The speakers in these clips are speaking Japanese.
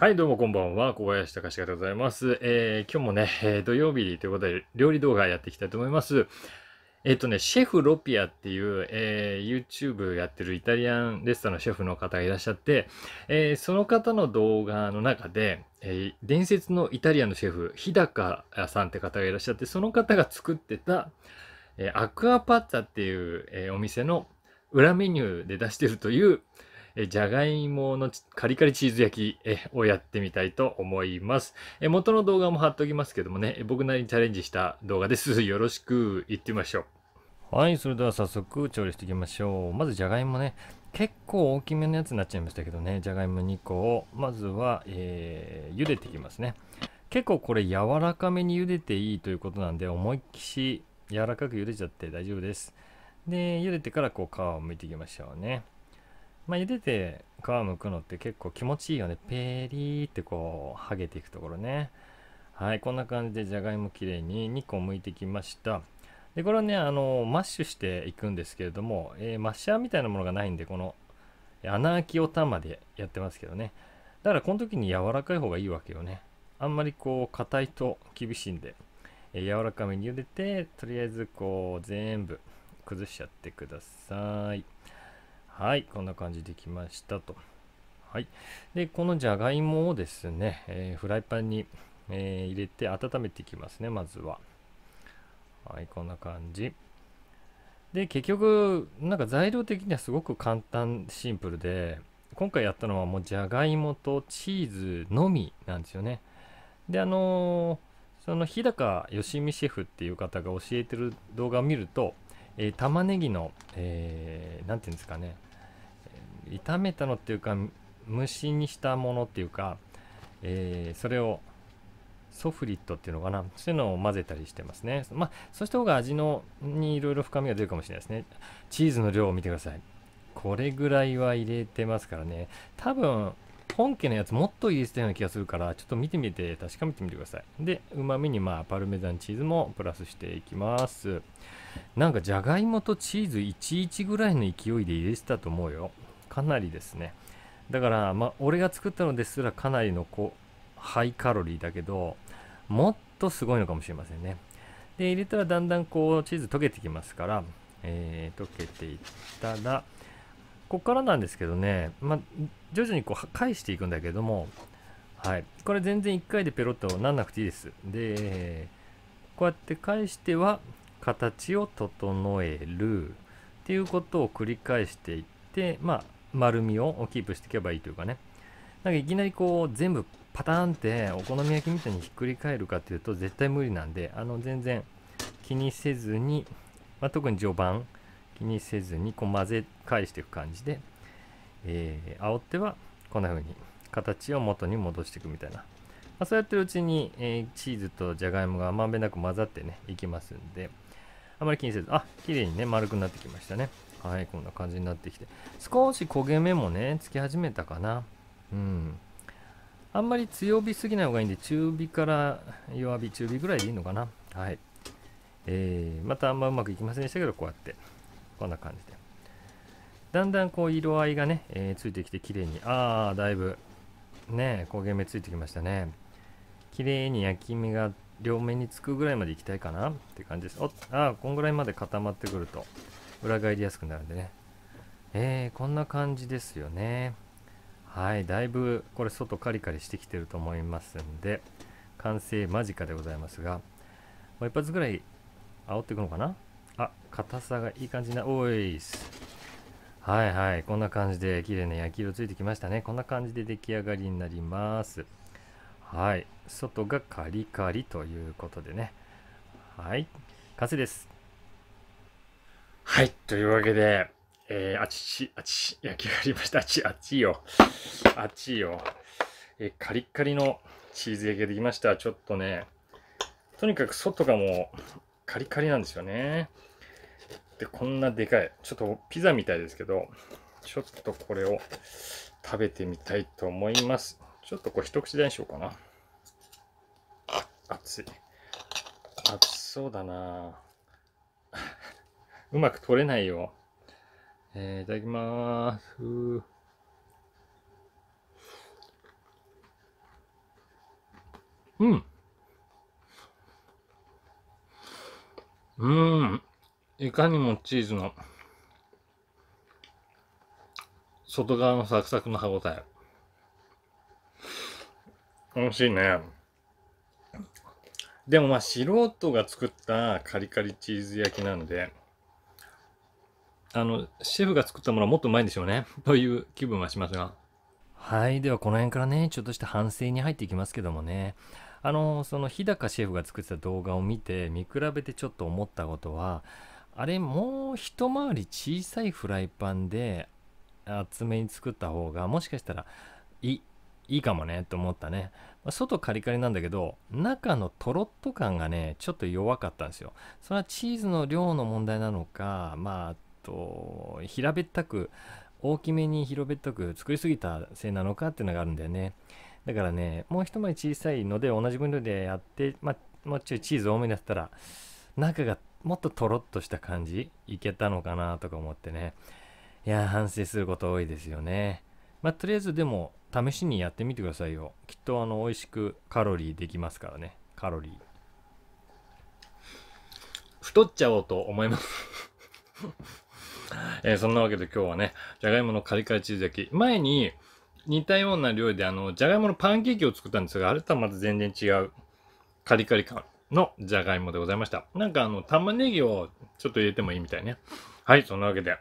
はい、どうもこんばんは。小林隆史でございます。えー、今日もね、えー、土曜日ということで、料理動画やっていきたいと思います。えっ、ー、とね、シェフロピアっていう、えー、YouTube やってるイタリアンレストランのシェフの方がいらっしゃって、えその方の動画の中で、え伝説のイタリアンのシェフ、日高さんって方がいらっしゃって、その方が作ってた、えアクアパッツァっていう、えお店の裏メニューで出してるという、えじゃがいものカリカリチーズ焼きえをやってみたいと思います。え。元の動画も貼っておきますけどもね、僕なりにチャレンジした動画です。よろしくいってみましょう。はい、それでは早速調理していきましょう。まずじゃがいもね、結構大きめのやつになっちゃいましたけどね、じゃがいも2個を、まずは、えー、茹でていきますね。結構これ柔らかめに茹でていいということなんで、思いっきし柔らかく茹でちゃって大丈夫です。で、茹でてからこう皮を剥いていきましょうね。まあ、茹でて皮むくのって結構気持ちいいよね。ペリーってこう、剥げていくところね。はい、こんな感じでじゃがいもきれいに2個剥いてきました。で、これはね、あの、マッシュしていくんですけれども、えー、マッシャーみたいなものがないんで、この、穴あきお玉でやってますけどね。だからこの時に柔らかい方がいいわけよね。あんまりこう、硬いと厳しいんで、えー、柔らかめに茹でて、とりあえずこう、全部崩しちゃってください。はい、こんな感じできましたと。はい。で、このじゃがいもをですね、えー、フライパンに、えー、入れて温めていきますね、まずは。はい、こんな感じ。で、結局、なんか材料的にはすごく簡単、シンプルで、今回やったのはもうじゃがいもとチーズのみなんですよね。で、あのー、その日高よしみシェフっていう方が教えてる動画を見ると、えー、玉ねぎの、えー、ていうんですかね、炒めたのっていうか蒸しにしたものっていうか、えー、それをソフリットっていうのかなそういうのを混ぜたりしてますねまあそうした方が味のにいろいろ深みが出るかもしれないですねチーズの量を見てくださいこれぐらいは入れてますからね多分本家のやつもっと入れてたような気がするからちょっと見てみて確かめてみてくださいでうまみにまあパルメザンチーズもプラスしていきますなんかじゃがいもとチーズ11ぐらいの勢いで入れてたと思うよかなりですねだからまあ俺が作ったのですらかなりのこうハイカロリーだけどもっとすごいのかもしれませんねで入れたらだんだんこうチーズ溶けてきますから、えー、溶けていったらここからなんですけどね、まあ、徐々にこう返していくんだけどもはいこれ全然1回でペロッとなんなくていいですでこうやって返しては形を整えるっていうことを繰り返していってまあ丸みをキープしていけばいいというかねなんかいきなりこう全部パターンってお好み焼きみたいにひっくり返るかっていうと絶対無理なんであの全然気にせずに、まあ、特に序盤気にせずにこう混ぜ返していく感じで、えー、煽ってはこんな風に形を元に戻していくみたいな、まあ、そうやってるうちに、えー、チーズとじゃがいもがまんべんなく混ざってねいきますんであまり気にせずあ綺麗にね丸くなってきましたねはいこんな感じになってきて少し焦げ目もねつき始めたかなうんあんまり強火すぎない方がいいんで中火から弱火中火ぐらいでいいのかなはいえー、またあんまうまくいきませんでしたけどこうやってこんな感じでだんだんこう色合いがね、えー、ついてきて綺麗にああだいぶね焦げ目ついてきましたね綺麗に焼き目が両面につくぐらいまでいきたいかなって感じですおああこんぐらいまで固まってくると裏返りやすくなるんでね。えー、こんな感じですよね。はい、だいぶこれ外カリカリしてきてると思いますんで、完成間近でございますが、もう一発ぐらい煽っていくのかなあ、硬さがいい感じな、おいす。はいはい、こんな感じで綺麗な焼き色ついてきましたね。こんな感じで出来上がりになります。はい、外がカリカリということでね。はい、完成です。はい。というわけで、えー、あちち、あち、焼き上がりました。あち、あちよ。あちよ。えー、カリッカリのチーズ焼きができました。ちょっとね、とにかく外がもうカリカリなんですよね。で、こんなでかい。ちょっとピザみたいですけど、ちょっとこれを食べてみたいと思います。ちょっとこう一口大にしようかな。熱い。熱そうだなぁ。うまく取れないよ。えー、いただきます。うん。うん。いかにもチーズの外側のサクサクの歯ごたえ。美味しいね。でもまあ素人が作ったカリカリチーズ焼きなんで、あの、シェフが作ったものはもっとうまいんでしょうね。という気分はしますが。はい。では、この辺からね、ちょっとした反省に入っていきますけどもね。あの、その日高シェフが作ってた動画を見て、見比べてちょっと思ったことは、あれ、もう一回り小さいフライパンで厚めに作った方が、もしかしたらいい、いいかもねと思ったね。外カリカリなんだけど、中のトロッと感がね、ちょっと弱かったんですよ。それはチーズの量の問題なのか、まあ、と平べったく大きめに広べったく作りすぎたせいなのかっていうのがあるんだよねだからねもう一枚小さいので同じ分量でやって、まあ、もうちょいチーズ多めだったら中がもっととろっとした感じいけたのかなとか思ってねいや反省すること多いですよねまあ、とりあえずでも試しにやってみてくださいよきっとあの美味しくカロリーできますからねカロリー太っちゃおうと思いますえー、そんなわけで今日はね、じゃがいものカリカリチーズ焼き。前に似たような料理であの、じゃがいものパンケーキを作ったんですが、あれとはまた全然違うカリカリ感のじゃがいもでございました。なんかあの、玉ねぎをちょっと入れてもいいみたいね。はい、そんなわけで。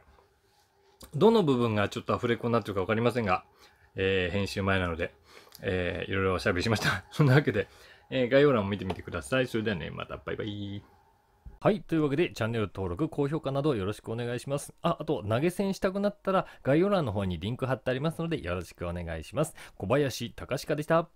どの部分がちょっとアフレコになってるかわかりませんが、えー、編集前なので、えー、いろいろおしゃべりしました。そんなわけで、えー、概要欄を見てみてください。それではね、またバイバイ。はい。というわけで、チャンネル登録、高評価などよろしくお願いします。あ、あと、投げ銭したくなったら、概要欄の方にリンク貼ってありますので、よろしくお願いします。小林隆でした。